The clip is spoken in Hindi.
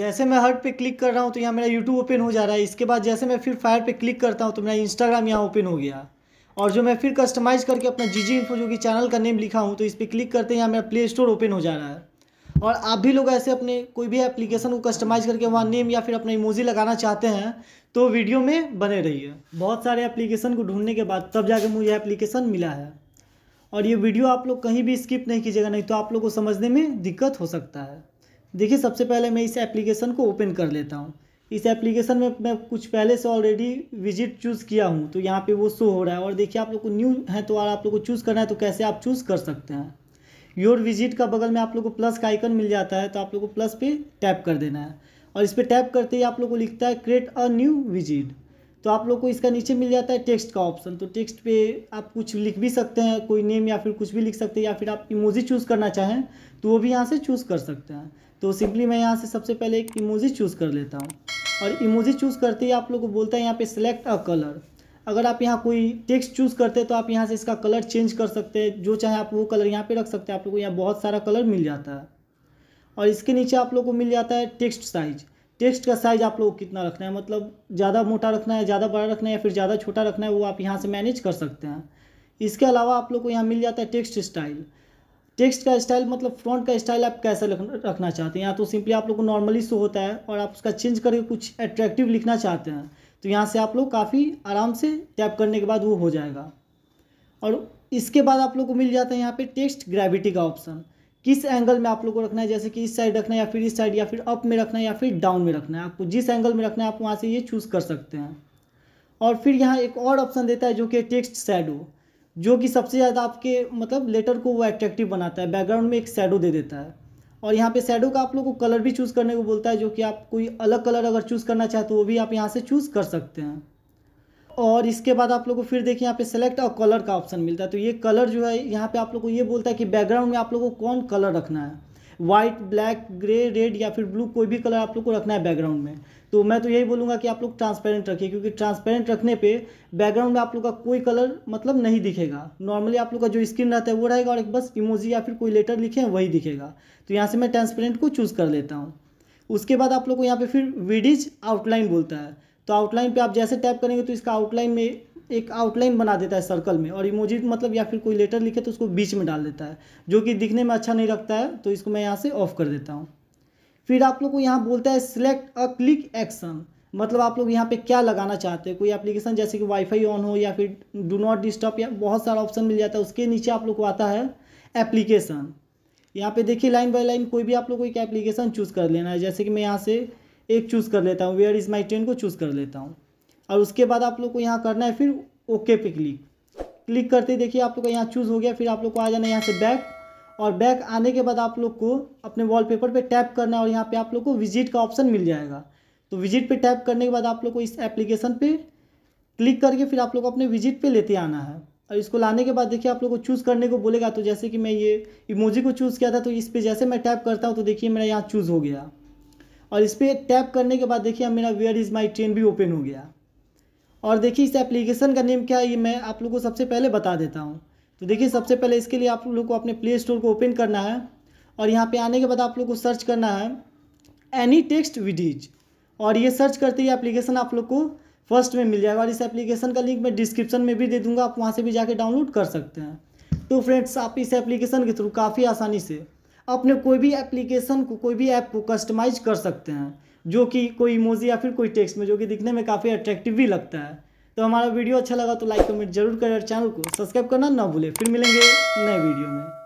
जैसे मैं हर्ट पे क्लिक कर रहा हूँ तो यहाँ मेरा यूट्यूब ओपन हो जा रहा है इसके बाद जैसे मैं फिर फायर पे क्लिक करता हूँ तो मेरा इंस्टाग्राम यहाँ ओपन हो गया और जो मैं फिर कस्टमाइज़ करके अपना जी जी इन्फो जो कि चैनल का नेम लिखा हूँ तो इस पर क्लिक करते हैं यहाँ मेरा प्ले स्टोर ओपन हो जा रहा है और आप भी लोग ऐसे अपने कोई भी एप्लीकेशन को कस्टमाइज़ करके वहाँ नेम या फिर अपना इमोजी लगाना चाहते हैं तो वीडियो में बने रहिए बहुत सारे एप्लीकेशन को ढूंढने के बाद तब जाके मुझे एप्लीकेशन मिला है और ये वीडियो आप लोग कहीं भी स्किप नहीं कीजिएगा नहीं तो आप लोग को समझने में दिक्कत हो सकता है देखिए सबसे पहले मैं इस एप्लीकेशन को ओपन कर लेता हूँ इस एप्लीकेशन में मैं कुछ पहले से ऑलरेडी विजिट चूज़ किया हूँ तो यहाँ पे वो शो हो रहा है और देखिए आप लोग को न्यू है तो और आप लोग को चूज़ करना है तो कैसे आप चूज़ कर सकते हैं योर विजिट का बगल में आप लोग को प्लस का आइकन मिल जाता है तो आप लोग को प्लस पे टैप कर देना है और इस पर टैप करते ही आप लोग को लिखता है क्रिएट अ न्यू विजिट तो आप लोग को इसका नीचे मिल जाता है टेक्स्ट का ऑप्शन तो टेक्स्ट पे आप कुछ लिख भी सकते हैं कोई नेम या फिर कुछ भी लिख सकते हैं या फिर आप इमोजी चूज़ करना चाहें तो वो भी यहाँ से चूज़ कर सकते हैं तो सिंपली मैं यहाँ से सबसे पहले एक इमोजी चूज़ कर लेता हूँ और इमोजी चूज़ करते ही आप लोग को बोलता है यहाँ पर सेलेक्ट अ कलर अगर आप यहाँ कोई टेक्स्ट चूज़ करते हैं तो आप यहाँ से इसका कलर चेंज कर सकते हैं जो चाहे आप वो कलर यहाँ पर रख सकते हैं आप लोग को यहाँ बहुत सारा कलर मिल जाता है और इसके नीचे आप लोग को मिल जाता है टेक्स्ट साइज़ टेक्स्ट का साइज़ आप लोग कितना रखना है मतलब ज़्यादा मोटा रखना है ज़्यादा बड़ा रखना है या फिर ज़्यादा छोटा रखना है वो आप यहाँ से मैनेज कर सकते हैं इसके अलावा आप लोग को यहाँ मिल जाता है टेक्स्ट स्टाइल टेक्स्ट का स्टाइल मतलब फ्रंट का स्टाइल आप कैसा रखना चाहते हैं यहाँ तो सिंपली आप लोग को नॉर्मली शो होता है और आप उसका चेंज करके कुछ अट्रैक्टिव लिखना चाहते हैं तो यहाँ से आप लोग काफ़ी आराम से टैप करने के बाद वो हो जाएगा और इसके बाद आप लोग को मिल जाता है यहाँ पर टेक्स्ट ग्रेविटी का ऑप्शन किस एंगल में आप लोग को रखना है जैसे कि इस साइड रखना है या फिर इस साइड या फिर अप में रखना है या फिर डाउन में रखना है आपको जिस एंगल में रखना है आप वहाँ से ये चूज़ कर सकते हैं और फिर यहाँ एक और ऑप्शन देता है जो कि टेक्स्ट शैडो जो कि सबसे ज़्यादा आपके मतलब लेटर को वो एट्रैक्टिव बनाता है बैकग्राउंड में एक शेडो दे देता है और यहाँ पे शैडो का आप लोग को कलर भी चूज़ करने को बोलता है जो कि आप कोई अलग कलर अगर चूज़ करना चाहते हो तो वो भी आप यहाँ से चूज़ कर सकते हैं और इसके बाद आप लोग को फिर देखिए यहाँ पे सेलेक्ट और कलर का ऑप्शन मिलता है तो ये कलर जो है यहाँ पे आप लोग को ये बोलता है कि बैकग्राउंड में आप लोग को कौन कलर रखना है वाइट ब्लैक ग्रे रेड या फिर ब्लू कोई भी कलर आप लोग को रखना है बैकग्राउंड में तो मैं तो यही बोलूँगा कि आप लोग ट्रांसपेरेंट रखिए क्योंकि ट्रांसपेरेंट रखने पर बैकग्राउंड में आप लोग का कोई कलर मतलब नहीं दिखेगा नॉर्मली आप लोग का जो स्क्रीन रहता है वो रहेगा और एक बस इमोजी या फिर कोई लेटर लिखे वही दिखेगा तो यहाँ से मैं ट्रांसपेरेंट को चूज़ कर लेता हूँ उसके बाद आप लोग को यहाँ पे फिर विडिज आउटलाइन बोलता है तो आउटलाइन पे आप जैसे टैप करेंगे तो इसका आउटलाइन में एक आउटलाइन बना देता है सर्कल में और इमोजी मतलब या फिर कोई लेटर लिखे तो उसको बीच में डाल देता है जो कि दिखने में अच्छा नहीं लगता है तो इसको मैं यहाँ से ऑफ कर देता हूँ फिर आप लोग को यहाँ बोलता है सिलेक्ट अ क्लिक एक्शन मतलब आप लोग यहाँ पे क्या लगाना चाहते हैं कोई एप्लीकेशन जैसे कि वाईफाई ऑन हो या फिर डू नॉट डिस्टर्ब या बहुत सारा ऑप्शन मिल जाता है उसके नीचे आप लोग को आता है एप्लीकेशन यहाँ पे देखिए लाइन बाय लाइन कोई भी आप लोग को एक एप्लीकेशन चूज़ कर लेना है जैसे कि मैं यहाँ से एक चूज़ कर लेता हूँ वेयर इज़ माई ट्रेन को चूज़ कर लेता हूँ और उसके बाद आप लोग को यहाँ करना है फिर ओके पे क्लिक क्लिक करते देखिए आप लोग का यहाँ चूज़ हो गया फिर आप लोग को आ जाना है यहाँ से बैक और बैक आने के बाद आप लोग को अपने वॉलपेपर पे टैप करना है और यहाँ पे आप लोग को विजिट का ऑप्शन मिल जाएगा तो विजिट पे टैप करने के बाद आप लोग को इस एप्लीकेशन पे क्लिक करके फिर आप लोग को अपने विजिट पे लेते आना है और इसको लाने के बाद देखिए आप लोग को चूज़ करने को बोलेगा तो जैसे कि मैं ये इमोजी को चूज़ किया था तो इस पर जैसे मैं टैप करता हूँ तो देखिए मेरा यहाँ चूज़ हो गया और इस पर टैप करने के बाद देखिए मेरा वेयर इज़ माई ट्रेन भी ओपन हो गया और देखिए इस एप्लीकेशन का नेम क्या है ये मैं आप लोग को सबसे पहले बता देता हूँ तो देखिए सबसे पहले इसके लिए आप लोग को अपने प्ले स्टोर को ओपन करना है और यहाँ पे आने के बाद आप लोग को सर्च करना है एनी टेक्स्ट विडीज और ये सर्च करते ही एप्लीकेशन आप लोग को फर्स्ट में मिल जाएगा और इस एप्लीकेशन का लिंक मैं डिस्क्रिप्शन में भी दे दूंगा आप वहाँ से भी जाके डाउनलोड कर सकते हैं तो फ्रेंड्स आप इस एप्लीकेशन के थ्रू काफ़ी आसानी से अपने कोई भी एप्लीकेशन को कोई भी ऐप को कस्टमाइज कर सकते हैं जो कि कोई इमोजी या फिर कोई टेक्स्ट में जो कि दिखने में काफ़ी अट्रैक्टिव भी लगता है तो हमारा वीडियो अच्छा लगा तो लाइक कमेंट जरूर करें और चैनल को सब्सक्राइब करना ना भूलें फिर मिलेंगे नए वीडियो में